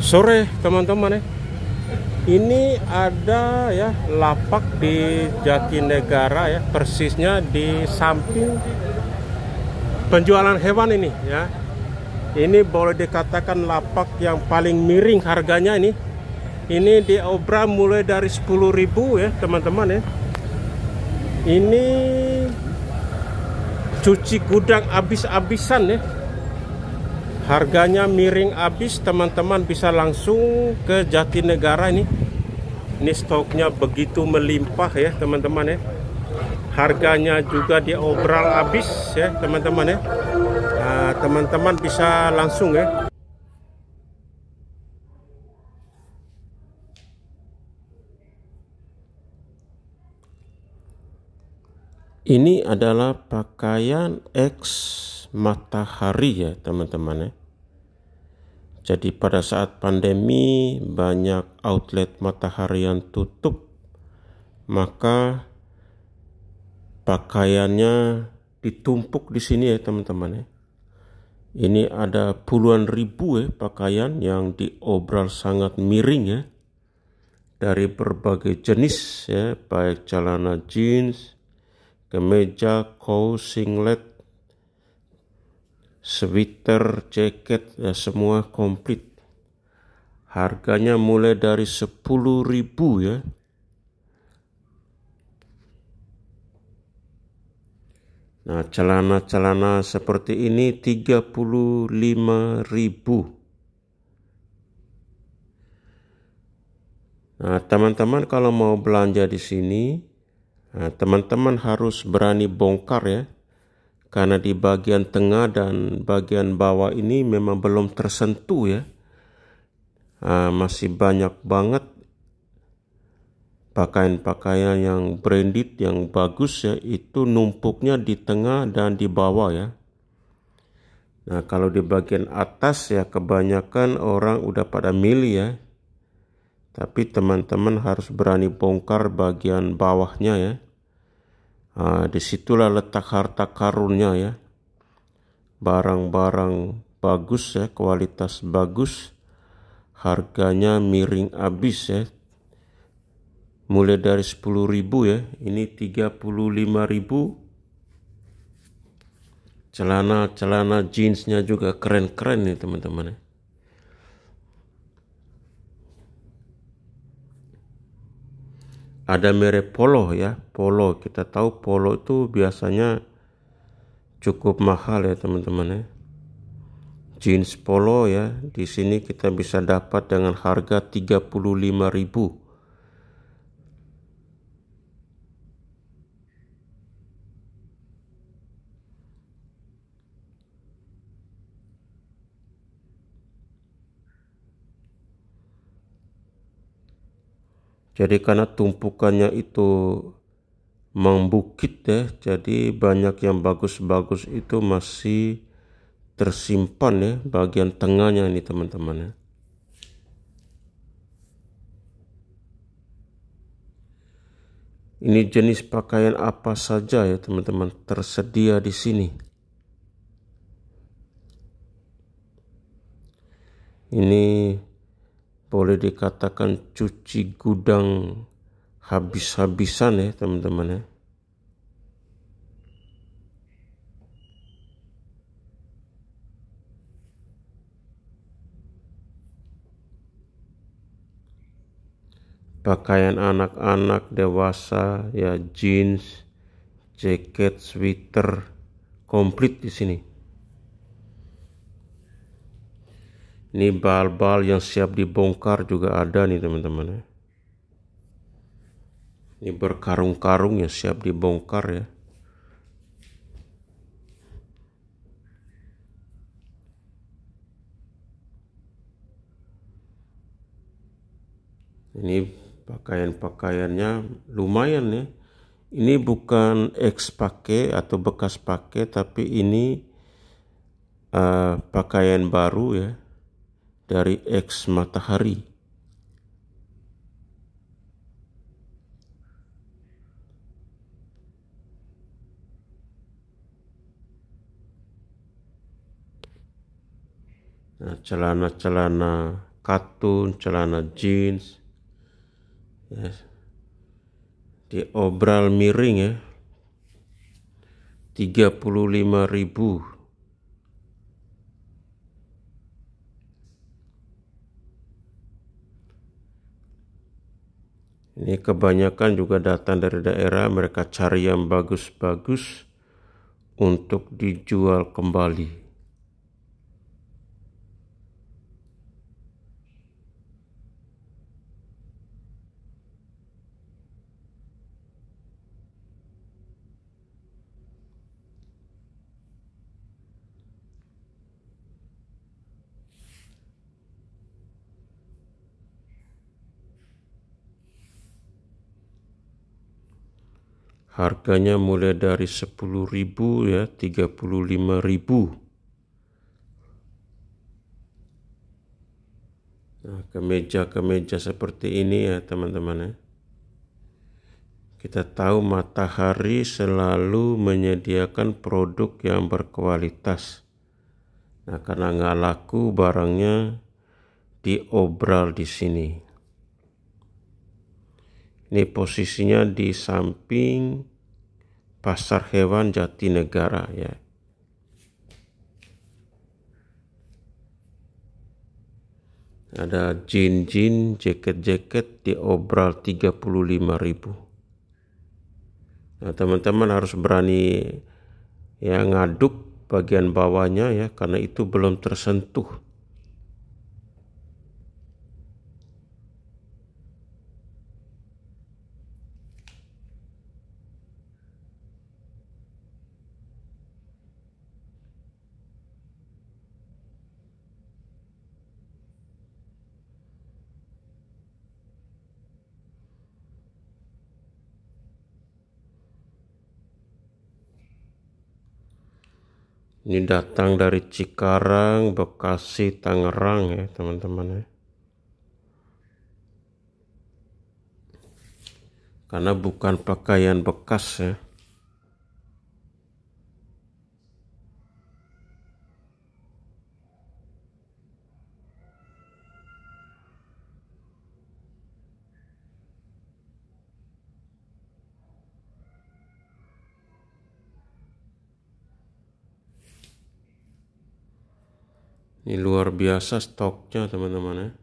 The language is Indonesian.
sore teman-teman ya ini ada ya lapak di Jatinegara ya persisnya di samping penjualan hewan ini ya ini boleh dikatakan lapak yang paling miring harganya ini ini di obra mulai dari 10.000 ya teman-teman ya ini cuci gudang habis-habisan ya harganya miring habis teman-teman bisa langsung ke Jatinegara ini ini stoknya begitu melimpah ya teman-teman ya harganya juga diobral habis ya teman-teman ya nah, teman-teman nah, teman -teman bisa langsung ya ini adalah pakaian X matahari ya teman-teman ya jadi pada saat pandemi banyak outlet matahari yang tutup maka pakaiannya ditumpuk di sini ya teman-teman ya. Ini ada puluhan ribu ya pakaian yang diobral sangat miring ya dari berbagai jenis ya baik celana jeans, kemeja, kaos, singlet, sweater, jaket, ya semua komplit. Harganya mulai dari 10 ribu ya. Nah, celana-celana seperti ini 35 ribu. Nah, teman-teman kalau mau belanja di sini, nah, teman-teman nah, harus berani bongkar ya karena di bagian tengah dan bagian bawah ini memang belum tersentuh ya uh, masih banyak banget pakaian-pakaian yang branded yang bagus ya itu numpuknya di tengah dan di bawah ya Nah kalau di bagian atas ya kebanyakan orang udah pada milih ya tapi teman-teman harus berani bongkar bagian bawahnya ya Nah, disitulah letak harta karunnya ya. Barang-barang bagus ya, kualitas bagus, harganya miring abis ya. Mulai dari ribu ya, ini ribu celana celana jeansnya juga keren-keren nih teman-teman ya ada merek polo ya polo kita tahu polo itu biasanya cukup mahal ya teman-teman ya jeans polo ya di sini kita bisa dapat dengan harga 35.000 Jadi karena tumpukannya itu membukit ya, jadi banyak yang bagus-bagus itu masih tersimpan ya bagian tengahnya ini teman-teman ya. Ini jenis pakaian apa saja ya teman-teman tersedia di sini. Ini boleh dikatakan cuci gudang habis-habisan ya teman-teman ya. pakaian anak-anak dewasa ya jeans, jaket, sweater komplit di sini. Ini bal-bal yang siap dibongkar juga ada nih teman-teman. ya. Ini berkarung-karung yang siap dibongkar ya. Ini pakaian-pakaiannya lumayan ya. Ini bukan ex pakai atau bekas pakai tapi ini uh, pakaian baru ya dari X matahari. Nah, celana-celana katun, celana jeans, yes. Ya. di obral miring ya, 35 ribu Ini kebanyakan juga datang dari daerah, mereka cari yang bagus-bagus untuk dijual kembali. Harganya mulai dari 10.000 ya, 35.000. Nah, kemeja-kemeja seperti ini ya teman-teman ya. Kita tahu matahari selalu menyediakan produk yang berkualitas. Nah, karena nggak laku barangnya diobral di sini. Ini posisinya di samping pasar hewan Jatinegara ya. Ada jin-jin jaket-jaket di obral 35.000. Nah, teman-teman harus berani ya ngaduk bagian bawahnya ya karena itu belum tersentuh. Ini datang dari Cikarang, Bekasi, Tangerang ya teman-teman ya. Karena bukan pakaian bekas ya. Ini luar biasa stoknya teman-teman ya.